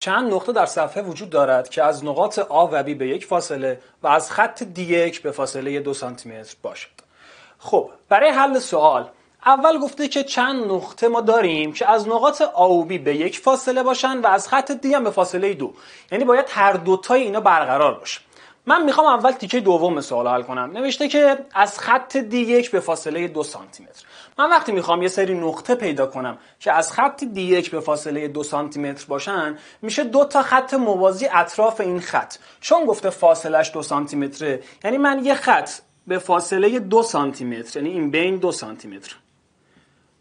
چند نقطه در صفحه وجود دارد که از نقاط آ و B به یک فاصله و از خط D1 به فاصله دو سانتی متر باشد. خب برای حل سوال اول گفته که چند نقطه ما داریم که از نقاط A و B به یک فاصله باشن و از خط D هم به فاصله دو یعنی باید هر دوتای اینا برقرار باشه من میخوام اول تیکه دوم سوال حل کنم نوشته که از خط D1 به فاصله 2 سانتی متر من وقتی میخوام یه سری نقطه پیدا کنم که از خط D1 به فاصله 2 سانتی متر باشن میشه دو تا خط موازی اطراف این خط چون گفته فاصلهش 2 سانتی متره یعنی من یه خط به فاصله 2 سانتی متر یعنی این بین 2 سانتی متر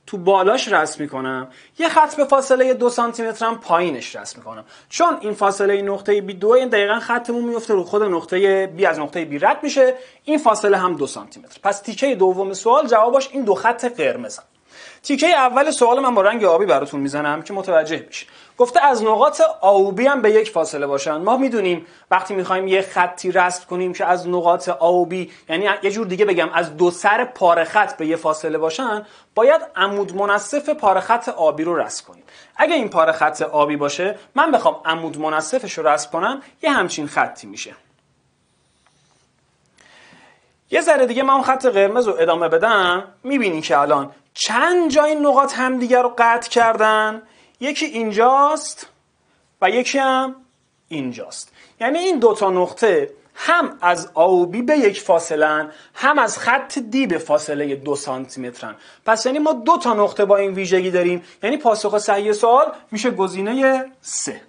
تو بالاش رسم میکنم یه خط به فاصله دو سانتی هم پایینش رسم میکنم چون این فاصله نقطه بی 2 این دقیقا خطمون میفته رو خود نقطه بی از نقطه بی رد میشه این فاصله هم دو سانتی متر پس تیکه دوم سوال جوابش این دو خط قرمزن تیکه اول سوال من با رنگ آبی براتون میزنم که متوجه میشه گفته از نقاط آبی هم به یک فاصله باشن ما میدونیم وقتی میخوایم یه خطی رسم کنیم که از نقاط آبی یعنی یه جور دیگه بگم از دو سر پاره خط به یه فاصله باشن باید عمود منصف پاره خط آبی رو رسم کنیم اگه این پاره خط آبی باشه من بخوام عمود منصفش رو رسم کنم یه همچین خطی میشه یه ذره دیگه من خط قرمز رو ادامه بدم میبینی که الان چند جای نقاط همدیگر رو قطع کردن یکی اینجاست و یکی هم اینجاست یعنی این دوتا نقطه هم از آوبی به یک فاصله هم از خط دی به فاصله دو سانتی مترن پس یعنی ما دو تا نقطه با این ویژگی داریم یعنی پاسخ صحیح سوال میشه گزینه سه